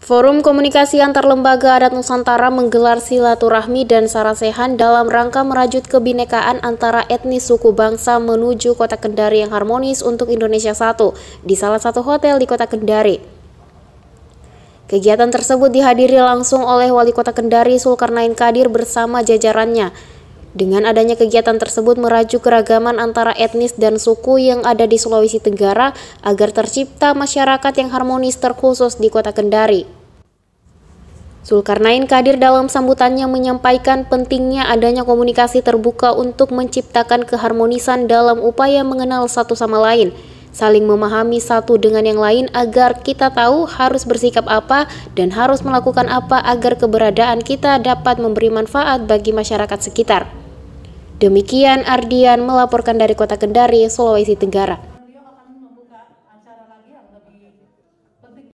Forum Komunikasi Antar Lembaga Adat Nusantara menggelar silaturahmi dan sarasehan dalam rangka merajut kebinekaan antara etnis suku bangsa menuju kota Kendari yang harmonis untuk Indonesia Satu di salah satu hotel di kota Kendari. Kegiatan tersebut dihadiri langsung oleh Wali Kota Kendari Sulkarnain Kadir bersama jajarannya. Dengan adanya kegiatan tersebut merajuk keragaman antara etnis dan suku yang ada di Sulawesi Tenggara agar tercipta masyarakat yang harmonis terkhusus di kota Kendari. Zulkarnain Kadir dalam sambutannya menyampaikan pentingnya adanya komunikasi terbuka untuk menciptakan keharmonisan dalam upaya mengenal satu sama lain, saling memahami satu dengan yang lain agar kita tahu harus bersikap apa dan harus melakukan apa agar keberadaan kita dapat memberi manfaat bagi masyarakat sekitar. Demikian Ardian melaporkan dari kota Kendari, Sulawesi Tenggara.